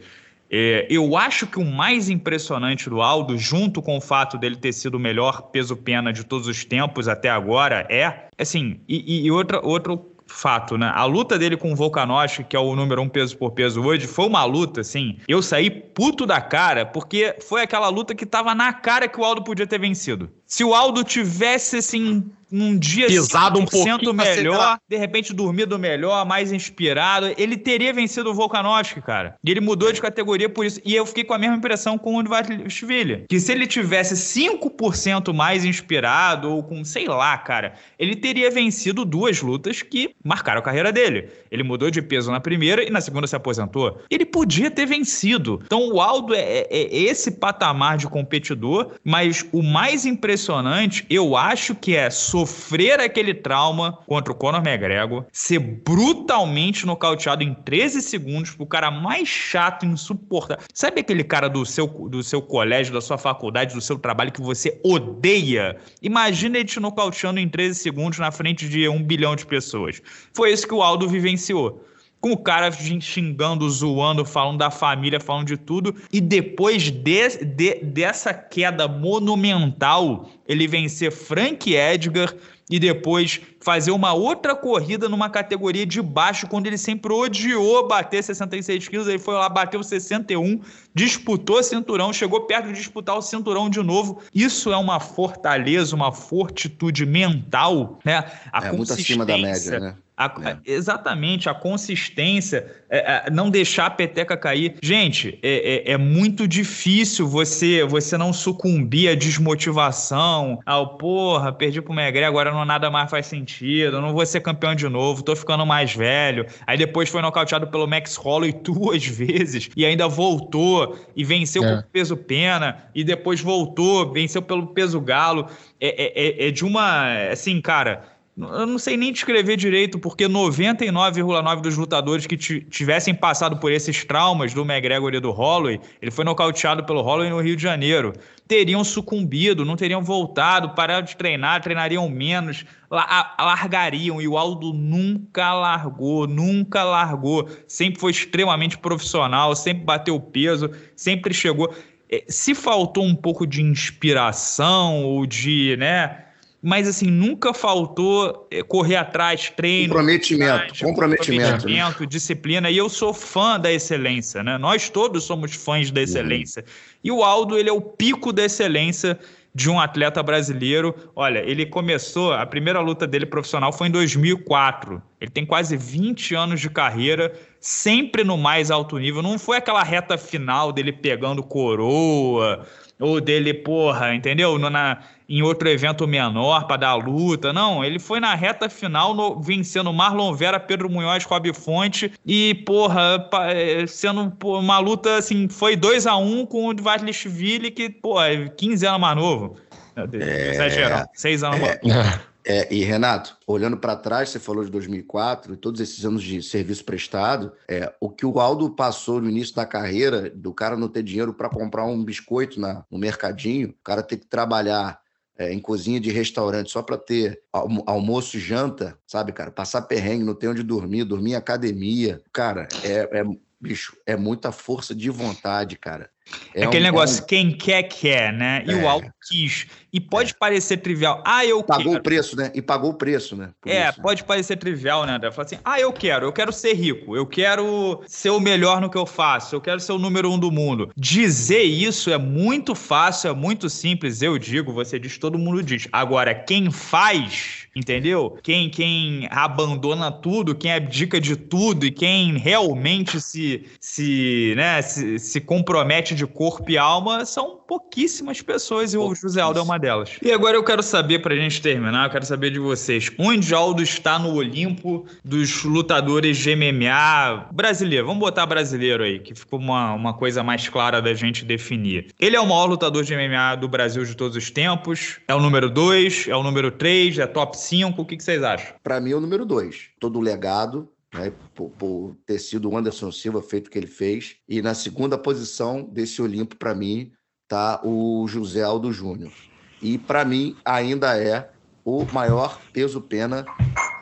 Speaker 1: É, eu acho que o mais impressionante do Aldo, junto com o fato dele ter sido o melhor peso-pena de todos os tempos até agora, é. Assim, e, e outra, outro fato, né? A luta dele com o Volkanovski, que é o número um peso por peso hoje, foi uma luta, assim. Eu saí puto da cara, porque foi aquela luta que tava na cara que o Aldo podia ter vencido. Se o Aldo tivesse, assim, num dia Pisado um pouquinho melhor, de repente dormido melhor, mais inspirado, ele teria vencido o Volkanovski, cara. E ele mudou de categoria por isso. E eu fiquei com a mesma impressão com o Dvatvishvili. Que se ele tivesse 5% mais inspirado, ou com, sei lá, cara, ele teria vencido duas lutas que marcaram a carreira dele. Ele mudou de peso na primeira e na segunda se aposentou. Ele podia ter vencido. Então o Aldo é, é, é esse patamar de competidor, mas o mais impressionante impressionante, eu acho que é sofrer aquele trauma contra o Conor McGregor, ser brutalmente nocauteado em 13 segundos pro cara mais chato, insuportável. Sabe aquele cara do seu, do seu colégio, da sua faculdade, do seu trabalho que você odeia? Imagina ele te nocauteando em 13 segundos na frente de um bilhão de pessoas. Foi isso que o Aldo vivenciou com o cara xingando, zoando, falando da família, falando de tudo. E depois de, de, dessa queda monumental, ele vencer Frank Edgar e depois fazer uma outra corrida numa categoria de baixo, quando ele sempre odiou bater 66 quilos. Ele foi lá, bateu 61, disputou o cinturão, chegou perto de disputar o cinturão de novo. Isso é uma fortaleza, uma fortitude mental, né? A é muito acima da média, né? A, é. Exatamente, a consistência, é, é, não deixar a peteca cair. Gente, é, é, é, muito difícil você você não sucumbir à desmotivação, ao porra, perdi pro Megre, agora não nada mais faz sentido, não vou ser campeão de novo, tô ficando mais velho. Aí depois foi nocauteado pelo Max Holloway duas vezes e ainda voltou e venceu é. com peso pena e depois voltou, venceu pelo peso galo. É, é, é, é de uma. Assim, cara, eu não sei nem descrever direito, porque 99,9% dos lutadores que tivessem passado por esses traumas do McGregor e do Holloway, ele foi nocauteado pelo Holloway no Rio de Janeiro, teriam sucumbido, não teriam voltado, pararam de treinar, treinariam menos, largariam. E o Aldo nunca largou, nunca largou. Sempre foi extremamente profissional, sempre bateu peso, sempre chegou. Eh, se faltou um pouco de inspiração ou de, né? mas assim, nunca faltou é, correr atrás, treino. Comprometimento, comprometimento. comprometimento né? disciplina. E eu sou fã da excelência, né? Nós todos somos fãs da uhum. excelência. Uhum. E o Aldo, ele é o pico da excelência de um atleta brasileiro. Olha, ele começou, a primeira luta dele profissional foi em 2004. Ele tem quase 20 anos de carreira, sempre no mais alto nível. Não foi aquela reta final dele pegando coroa ou dele, porra, entendeu? No, na, em outro evento menor para dar luta. Não, ele foi na reta final no, vencendo Marlon Vera, Pedro Munhoz, Rob Fonte e, porra, é, sendo uma luta assim, foi 2 a 1 um com o Vasilishvili, que, porra, 15 é anos mais novo.
Speaker 3: Exagerão, é... 6 anos mais é. novo. É, e Renato, olhando para trás, você falou de 2004 e todos esses anos de serviço prestado, é, o que o Aldo passou no início da carreira, do cara não ter dinheiro para comprar um biscoito na, no mercadinho, o cara ter que trabalhar é, em cozinha de restaurante só para ter almoço e janta, sabe, cara? Passar perrengue, não ter onde dormir, dormir em academia. Cara, é, é, bicho, é muita força de vontade, cara. É Aquele um, é negócio, é um...
Speaker 1: quem quer, quer, né? E é. o alto quis. E pode é. parecer trivial. Ah, eu
Speaker 3: Pagou quero. o preço, né? E pagou o preço, né? Por
Speaker 1: é, isso, né? pode parecer trivial, né, André? Falar assim, ah, eu quero, eu quero ser rico, eu quero ser o melhor no que eu faço, eu quero ser o número um do mundo. Dizer isso é muito fácil, é muito simples, eu digo, você diz, todo mundo diz. Agora, quem faz, entendeu? Quem, quem abandona tudo, quem abdica é de tudo e quem realmente se, se, né, se, se compromete de de corpo e alma, são pouquíssimas pessoas e o José Aldo é uma delas. E agora eu quero saber, para a gente terminar, eu quero saber de vocês, onde Aldo está no Olimpo dos lutadores de MMA brasileiro? Vamos botar brasileiro aí, que ficou uma, uma coisa mais clara da gente definir. Ele é o maior lutador de MMA do Brasil de todos os tempos? É o número
Speaker 3: 2? É o
Speaker 1: número 3? É top 5? O que, que vocês acham?
Speaker 3: Para mim é o número 2. Todo legado, né, por, por, ter sido o Anderson Silva feito o que ele fez. E na segunda posição desse Olimpo, para mim, tá o José Aldo Júnior. E para mim ainda é o maior peso-pena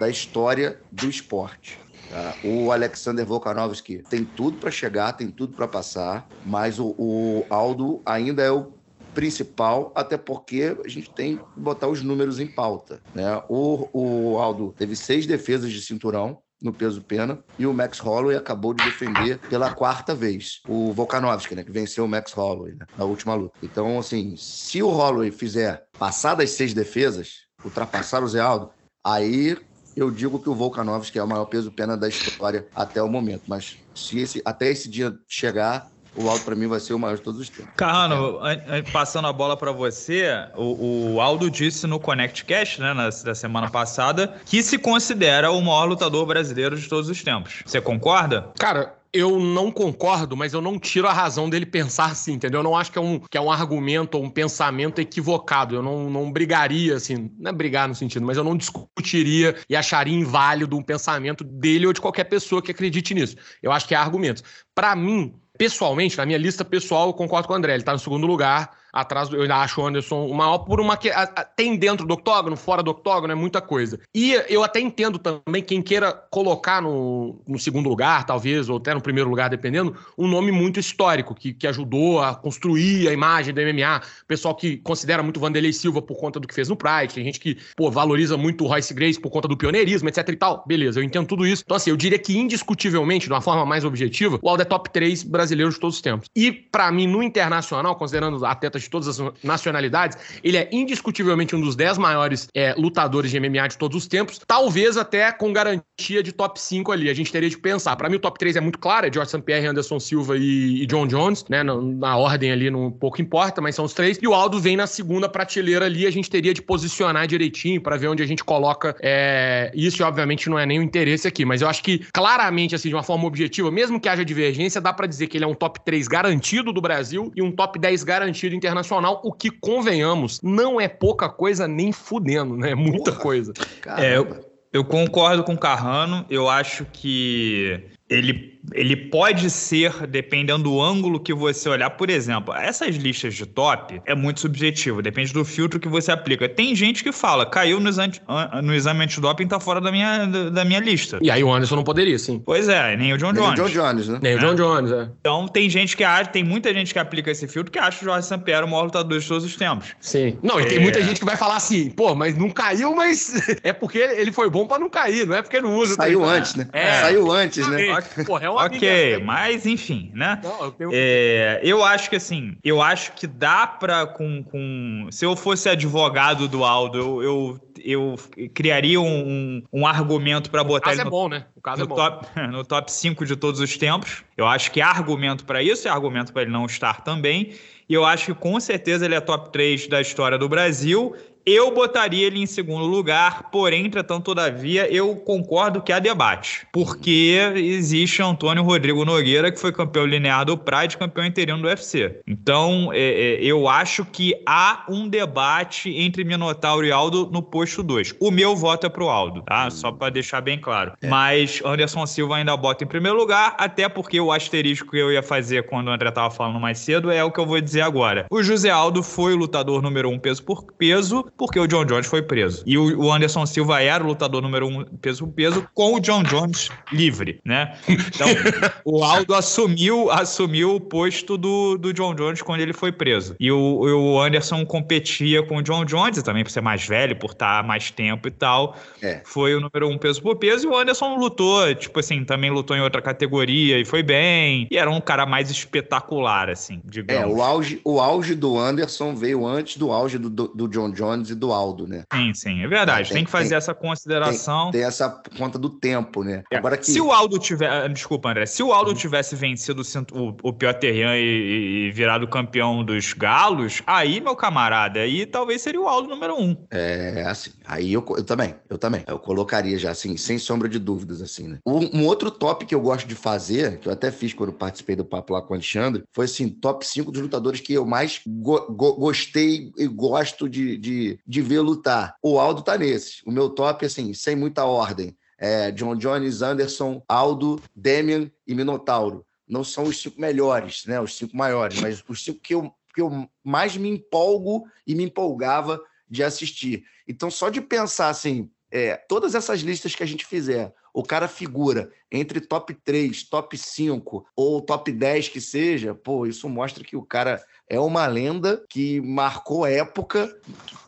Speaker 3: da história do esporte. Tá? O Alexander Volkanovski tem tudo para chegar, tem tudo para passar, mas o, o Aldo ainda é o principal, até porque a gente tem que botar os números em pauta. Né? O, o Aldo teve seis defesas de cinturão, no peso pena, e o Max Holloway acabou de defender pela quarta vez o Volkanovski, né, que venceu o Max Holloway né, na última luta. Então, assim, se o Holloway fizer passar das seis defesas, ultrapassar o Zé Aldo, aí eu digo que o Volkanovski é o maior peso pena da história até o momento, mas se esse, até esse dia chegar, o Aldo para mim vai ser o maior de todos os tempos.
Speaker 1: Carrano, é. passando a bola para você, o, o, Aldo disse no Connect Cash, né, na, da semana passada, que se considera o maior lutador brasileiro de todos os tempos. Você concorda?
Speaker 2: Cara, eu não concordo, mas eu não tiro a razão dele pensar assim, entendeu? Eu não acho que é um, que é um argumento ou um pensamento equivocado. Eu não, não brigaria, assim, não é brigar no sentido, mas eu não discutiria e acharia inválido um pensamento dele ou de qualquer pessoa que acredite nisso. Eu acho que é argumento. Para mim, pessoalmente, na minha lista pessoal, eu concordo com o André, ele está no segundo lugar atrás eu ainda acho o Anderson o maior por uma que tem dentro do octógono, fora do octógono, é muita coisa. E eu até entendo também quem queira colocar no, no segundo lugar, talvez, ou até no primeiro lugar, dependendo, um nome muito histórico, que, que ajudou a construir a imagem do MMA. Pessoal que considera muito Vanderlei Silva por conta do que fez no Pride, tem gente que, pô, valoriza muito o Royce Grace por conta do pioneirismo, etc e tal. Beleza, eu entendo tudo isso. Então, assim, eu diria que indiscutivelmente, de uma forma mais objetiva, o Aldo é top 3 brasileiro de todos os tempos. E, para mim, no internacional, considerando atletas atletas de todas as nacionalidades. Ele é indiscutivelmente um dos 10 maiores é, lutadores de MMA de todos os tempos, talvez até com garantia de top 5 ali. A gente teria de pensar. Para mim, o top 3 é muito claro: é George St. Pierre, Anderson Silva e, e John Jones, né? Na, na, ordem ali, não pouco importa, mas são os três. E o Aldo vem na segunda prateleira ali, a gente teria de posicionar direitinho para ver onde a gente coloca é, isso. E, obviamente, não é nem o interesse aqui, mas eu acho que claramente, assim, de uma forma objetiva, mesmo que haja divergência, dá para dizer que ele é um top 3 garantido do Brasil e um top 10 garantido internacional internacional, o que, convenhamos, não é pouca coisa nem fudendo, né? É muita Porra, coisa. É, eu, eu concordo com o Carrano.
Speaker 1: Eu acho que ele ele pode ser, dependendo do ângulo que você olhar, por exemplo, essas listas de top é muito subjetivo, depende do filtro que você aplica. Tem gente que fala, caiu no, exame, no exame antidoping, tá fora da minha, da minha lista.
Speaker 2: E aí o Anderson não poderia, sim. Pois é,
Speaker 1: nem o John nem Jones. Nem o John
Speaker 2: Jones, né? Nem o John é.
Speaker 1: Jones, é. Então tem gente que acha, tem muita gente que aplica esse filtro que acha o Jorge Sampiero o maior lutador de todos os tempos. Sim. Não, e tem é. muita gente que
Speaker 2: vai falar assim, pô, mas não caiu, mas é porque ele foi bom para não cair, não é porque não usa. Saiu antes, né? É. Saiu
Speaker 1: antes, né? Pô, é um ok, mas enfim, né? Não, eu, tenho... é, eu acho que assim, eu acho que dá pra com, com... Se eu fosse advogado do Aldo, eu, eu eu criaria um, um, argumento para botar ele é né? no, é bom, né? no, é top, no top 5 de todos os tempos. Eu acho que há argumento para isso e argumento para ele não estar também. E eu acho que com certeza ele é top 3 da história do Brasil eu botaria ele em segundo lugar, porém, entretanto, todavia, eu concordo que há debate. Porque existe Antônio Rodrigo Nogueira, que foi campeão linear do Pride, campeão interino do UFC. Então, é, é, eu acho que há um debate entre Minotauro e Aldo no posto 2. O meu voto é pro Aldo, tá? Hum. Só para deixar bem claro. É. Mas Anderson Silva ainda bota em primeiro lugar, até porque o asterisco que eu ia fazer quando o André tava falando mais cedo é o que eu vou dizer agora. O José Aldo foi o lutador número um peso por peso, porque o John Jones foi preso. E o Anderson Silva era o lutador número um peso por peso com o John Jones livre, né? Então, o Aldo assumiu, assumiu o posto do, do John Jones quando ele foi preso. E o, o Anderson competia com o John Jones, também por ser mais velho, por estar mais tempo e tal. É. Foi o número um peso por peso e o Anderson lutou, tipo assim, também lutou em outra categoria e foi bem. E era um cara mais espetacular, assim, digamos. É, o
Speaker 3: auge, o auge do Anderson veio antes do auge do, do, do John Jones anos e do Aldo, né? Sim, sim,
Speaker 1: é verdade. tem, é, tem que fazer tem, essa consideração.
Speaker 3: Tem, tem, essa conta do tempo, né? É.
Speaker 1: Agora que... Se o Aldo tiver. Ah, desculpa, André. Se o Aldo uhum. tivesse vencido o, o Pioterrian e, e virado campeão dos Galos, aí, meu camarada, aí talvez seria o Aldo número um.
Speaker 3: É, assim. Aí eu, eu também, eu também. Eu colocaria já, assim, sem sombra de dúvidas, assim, né? Um, um outro top que eu gosto de fazer, que eu até fiz quando participei do papo lá com o Alexandre, foi assim, top 5 dos lutadores que eu mais go go gostei e gosto de, de, de, ver lutar. O Aldo tá nesse. O meu top, assim, sem muita ordem. É John Jones, Anderson, Aldo, Demian e Minotauro. Não são os cinco melhores, né? Os cinco maiores, mas os cinco que eu, que eu mais me empolgo e me empolgava de assistir. Então, só de pensar assim, é, todas essas listas que a gente fizer, o cara figura entre top 3, top 5 ou top 10 que seja, pô, isso mostra que o cara é uma lenda que marcou época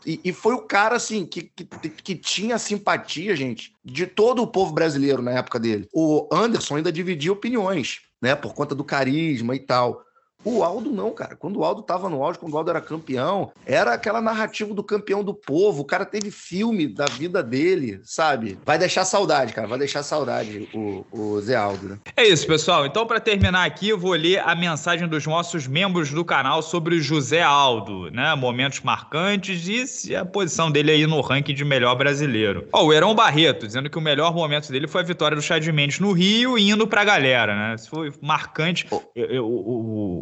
Speaker 3: e, e foi o cara, assim, que, que, que tinha simpatia, gente, de todo o povo brasileiro na época dele. O Anderson ainda dividia opiniões, né, por conta do carisma e tal. O Aldo não, cara. Quando o Aldo tava no auge, quando o Aldo era campeão, era aquela narrativa do campeão do povo. O cara teve filme da vida dele, sabe? Vai deixar saudade, cara. Vai deixar saudade o, o Zé Aldo, né?
Speaker 1: É isso, pessoal. Então, para terminar aqui, eu vou ler a mensagem dos nossos membros do canal sobre o José Aldo, né? Momentos marcantes e a posição dele aí no ranking de melhor brasileiro. Ó, oh, o Heron Barreto, dizendo que o melhor momento dele foi a vitória do Chad Mendes no Rio indo pra galera, né? Isso foi marcante. Oh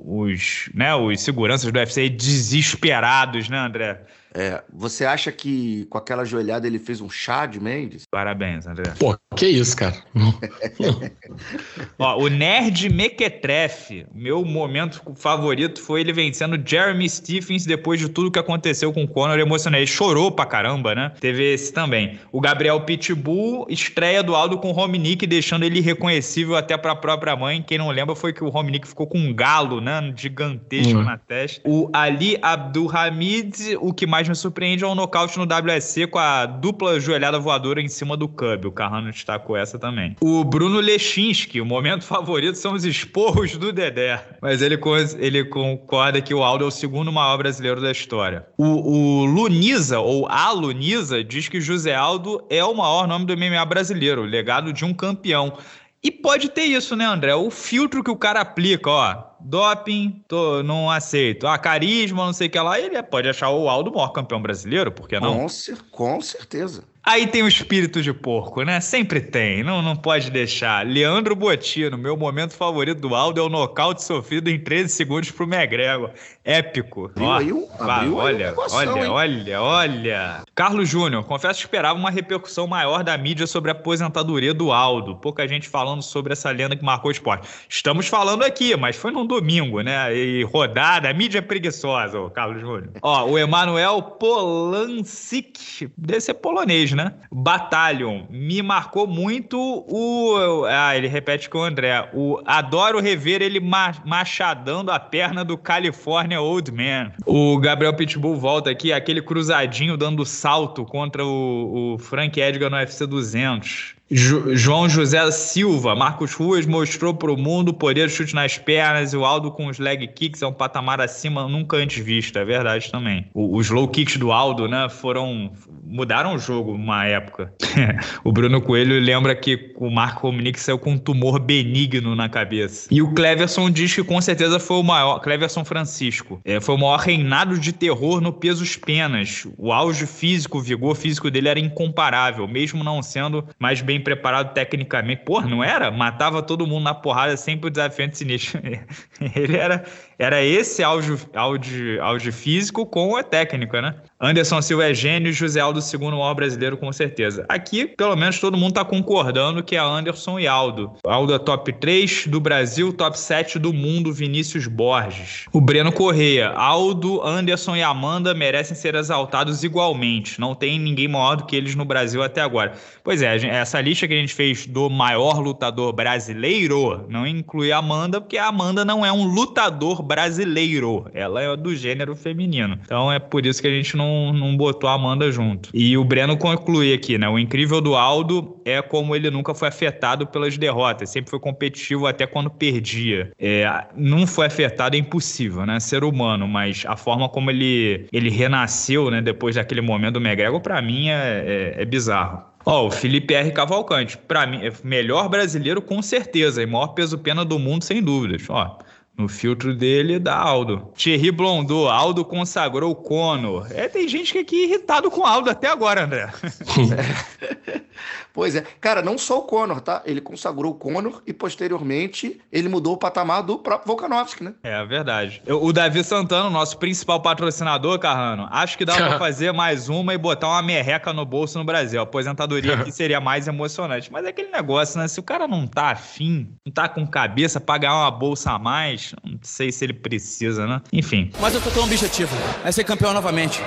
Speaker 1: os, né, os seguranças do UFC desesperados, né, André? É, você acha que com aquela joelhada ele fez um chá de Mendes? Parabéns, André. Pô,
Speaker 2: que isso, cara.
Speaker 1: Ó, o Nerd Mequetrefe, meu momento favorito foi ele vencendo Jeremy Stephens depois de tudo que aconteceu com o Conor. Emocionei. Ele chorou pra caramba, né? Teve esse também. O Gabriel Pitbull, estreia do Aldo com o Romnick, deixando ele irreconhecível até pra própria mãe. Quem não lembra foi que o Romnick ficou com um galo, né? Gigantesco hum. na testa. O Ali Abdulhamid, o que mais me surpreende ao é nocaute no WSC com a dupla joelhada voadora em cima do Cub. O Carrano destacou essa também. O Bruno Lechinski, o momento favorito são os esporros do Dedé. Mas ele, ele concorda que o Aldo é o segundo maior brasileiro da história. O, o Luniza, ou a Luniza, diz que José Aldo é o maior nome do MMA brasileiro, legado de um campeão. E pode ter isso, né, André? O filtro que o cara aplica, ó. Doping, tô, não aceito. Ah, carisma, não sei o que lá. Ele pode achar o Aldo maior campeão brasileiro, por que não? Com,
Speaker 3: cer com certeza.
Speaker 1: Aí tem o espírito de porco, né? Sempre tem, não, não pode deixar. Leandro Botino, meu momento favorito do Aldo é o nocaute sofrido em 13 segundos pro McGregor. Épico. Abriu, Ó, abriu olha, olha, hein? olha, olha. Carlos Júnior, confesso que esperava uma repercussão maior da mídia sobre a aposentadoria do Aldo. Pouca gente falando sobre essa lenda que marcou o esporte. Estamos falando aqui, mas foi num domingo, né? E rodada, a mídia é preguiçosa, ô, Carlos Júnior. Ó, o Emanuel Polansic, deve ser polonês 2, né? Battalion. Me marcou muito o. Ah, ele repete com o André. O adoro rever ele machadando a perna do California Old Man. O Gabriel Pitbull volta aqui, aquele cruzadinho dando salto contra o, o Frank Edgar no UFC 200. Jo João José Silva, Marcos Ruas mostrou para o mundo o poder do chute nas pernas e o Aldo com os leg kicks é um patamar acima nunca antes visto, é verdade também. O, os low kicks do Aldo, né, foram mudaram o jogo uma época. o Bruno Coelho lembra que o Marco Romnick saiu com um tumor benigno na cabeça. E o Cleverson diz que com certeza foi o maior, Cleverson Francisco, é, foi o maior reinado de terror no pesos penas. O auge físico, o vigor físico dele era incomparável, mesmo não sendo mais bem bem preparado tecnicamente. Porra, não era? Matava todo mundo na porrada, sempre o desafiante sinistro. ele era, era esse áudio, áudio, áudio físico com a técnica, né? Anderson Silva é gênio, José Aldo segundo maior brasileiro com certeza. Aqui, pelo menos, todo mundo tá concordando que é Anderson e Aldo. Aldo é top 3 do Brasil, top 7 do mundo, Vinícius Borges. O Breno Correia, Aldo, Anderson e Amanda merecem ser exaltados igualmente. Não tem ninguém maior do que eles no Brasil até agora. Pois é, essa lista que a gente fez do maior lutador brasileiro não inclui a Amanda, porque a Amanda não é um lutador brasileiro. Ela é do gênero feminino. Então é por isso que a gente não, não botou a Amanda junto. E o Breno conclui aqui, né? O incrível do Aldo é como ele nunca foi afetado pelas derrotas. Sempre foi competitivo até quando perdia. É, não foi afetado é impossível, né? Ser humano, mas a forma como ele, ele renasceu, né? Depois daquele momento do McGregor, para mim é, é, é bizarro. Ó, oh, o Felipe R. Cavalcante, para mim, é melhor brasileiro com certeza, e maior peso-pena do mundo, sem dúvidas. Ó, oh, no filtro dele dá Aldo. Thierry Blondot, Aldo consagrou o Conor. É, tem gente que é aqui é irritado com Aldo até agora, André.
Speaker 3: Pois é. Cara, não só o Conor, tá? Ele consagrou o Conor e, posteriormente, ele mudou o patamar do próprio Volkanovski, né?
Speaker 1: É, verdade. Eu, o Davi Santana, nosso principal patrocinador, Carrano, acho que dá pra fazer mais uma e botar uma merreca no bolso no Brasil. A aposentadoria aqui seria mais emocionante. Mas é aquele negócio, né? Se o cara não tá afim, não tá com cabeça pra ganhar uma bolsa a mais, não sei se ele precisa, né? Enfim. Mas eu tô um objetivo. É ser campeão novamente.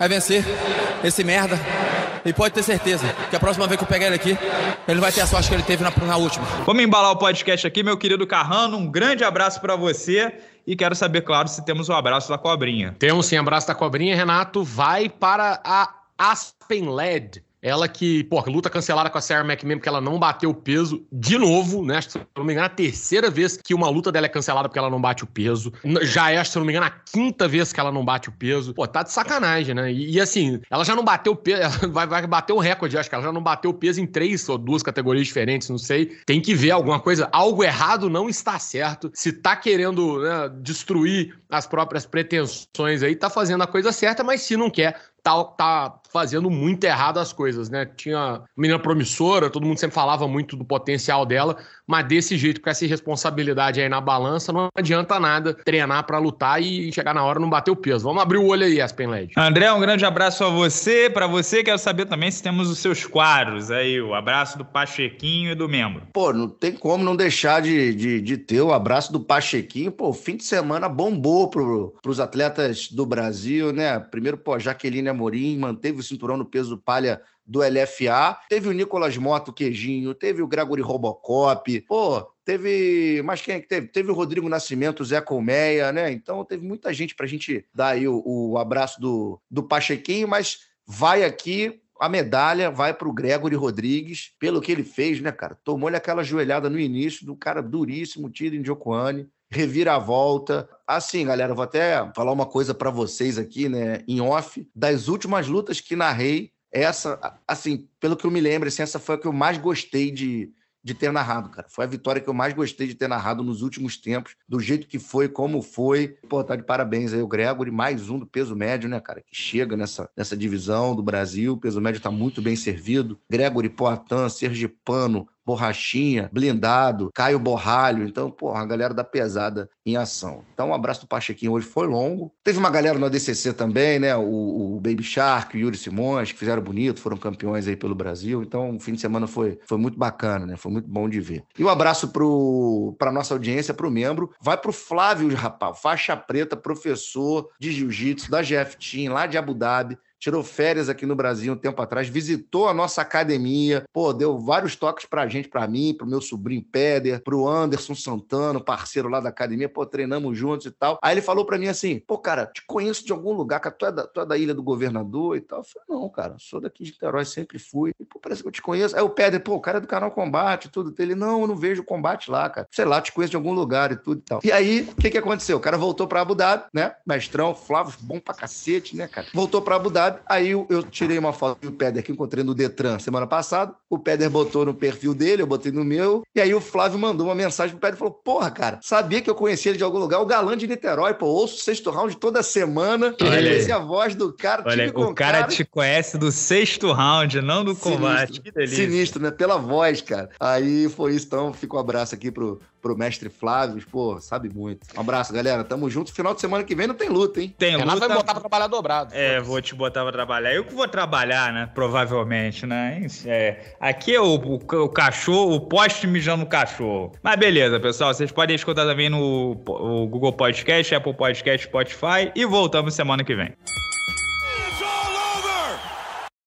Speaker 1: É vencer esse merda e pode ter certeza que a próxima vez que eu pegar ele aqui, ele vai ter a sorte que ele teve na, na última. Vamos embalar o podcast aqui, meu querido Carrano. Um grande abraço para você.
Speaker 2: E quero saber, claro, se temos o um abraço da cobrinha. Temos sim, abraço da cobrinha, Renato. Vai para a Aspen LED ela que, pô, luta cancelada com a Sarah McMahon porque ela não bateu o peso de novo, né? se eu não me engano, é a terceira vez que uma luta dela é cancelada porque ela não bate o peso. Já é, acho, se eu não me engano, a quinta vez que ela não bate o peso. Pô, tá de sacanagem, né? E, e assim, ela já não bateu o peso, ela vai, vai bater o recorde, acho que ela já não bateu o peso em três ou duas categorias diferentes, não sei. Tem que ver alguma coisa. Algo errado não está certo. Se tá querendo né, destruir as próprias pretensões aí, tá fazendo a coisa certa, mas se não quer, tá, tá fazendo muito errado as coisas, né? Tinha menina promissora, todo mundo sempre falava muito do potencial dela, mas desse jeito, com essa irresponsabilidade aí na balança, não adianta nada treinar para lutar e chegar na hora não bater o peso. Vamos abrir o olho aí, Aspen Led.
Speaker 1: André, um grande abraço a você, para você. Quero saber também se temos os seus quadros aí, o abraço do Pachequinho e do
Speaker 3: membro. Pô, não tem como não deixar de, de, de ter o abraço do Pachequinho. Pô, fim de semana bombou pro, pros atletas do Brasil, né? Primeiro, pô, Jaqueline Guilherme Amorim, manteve o cinturão no peso palha do LFA. Teve o Nicolas Moto Queijinho, teve o Gregory Robocop, pô, teve. Mas quem é que teve? Teve o Rodrigo Nascimento, Zé Colmeia, né? Então teve muita gente pra gente dar aí o, o abraço do, do Pachequinho, mas vai aqui a medalha vai para o Gregory Rodrigues, pelo que ele fez, né, cara? Tomou-lhe aquela joelhada no início do cara duríssimo, tiro em Diocuane reviravolta. Assim, galera, vou até falar uma coisa para vocês aqui, né, em off, das últimas lutas que narrei, essa, assim, pelo que eu me lembro, assim, essa foi a que eu mais gostei de, de ter narrado, cara. Foi a vitória que eu mais gostei de ter narrado nos últimos tempos, do jeito que foi, como foi. Pô, tá de parabéns aí o Gregory, mais um do peso médio, né, cara, que chega nessa, nessa divisão do Brasil. O peso médio tá muito bem servido. Gregory Poitin, Sergipano, Borrachinha, Blindado, Caio Borralho. Então, porra, a galera da pesada em ação. Então, um abraço do Pachequinho hoje foi longo. Teve uma galera no ADCC também, né? O, o Baby Shark, o Yuri Simões, que fizeram bonito, foram campeões aí pelo Brasil. Então, o fim de semana foi, foi muito bacana, né? Foi muito bom de ver. E um abraço para nossa audiência, para o membro. Vai para o Flávio Rapal, faixa preta, professor de jiu-jitsu da GF Team, lá de Abu Dhabi tirou férias aqui no Brasil um tempo atrás, visitou a nossa academia, pô, deu vários toques pra gente, pra mim, pro meu sobrinho Peder, pro Anderson Santana, parceiro lá da academia, pô, treinamos juntos e tal. Aí ele falou pra mim assim, pô, cara, te conheço de algum lugar, cara, tu é da, tu é da Ilha do Governador e tal. Eu falei, não, cara, sou daqui de Niterói, sempre fui. E, pô, parece que eu te conheço. Aí o Peder, pô, o cara é do canal Combate, tudo. Ele, não, eu não vejo combate lá, cara. Sei lá, te conheço de algum lugar e tudo e tal. E aí, o que que aconteceu? O cara voltou pra Abu Dhabi, né? Mestrão, Flávio, bom pra cacete, né, cara? Voltou pra Abu Dhabi, sabe? Aí eu, eu tirei uma foto do Peder que encontrei no Detran semana passada. O Peder botou no perfil dele, eu botei no meu. E aí o Flávio mandou uma mensagem pro Peder e falou: Porra, cara, sabia que eu conhecia ele de algum lugar? O galã de Niterói, pô, ouço o sexto round toda semana. Conheci a voz do cara. Olha, o cara, cara, te
Speaker 1: conhece do sexto round, não do Sinistro. combate. Que Sinistro,
Speaker 3: né? Pela voz, cara. Aí foi isso, então. Fica um abraço aqui pro, pro mestre Flávio, pô, sabe muito. Um abraço, galera. Tamo junto. Final de semana que vem não tem luta, hein? Tem Renato é, luta. Renato vai botar pra
Speaker 1: trabalhar dobrado. É, vou te botar pra trabalhar. Eu que vou trabalhar, né? Provavelmente, né? É, aqui é o, o, o cachorro, o poste mijando o cachorro. Mas beleza, pessoal. Vocês podem escutar também no Google Podcast, Apple Podcast, Spotify. E voltamos semana que vem.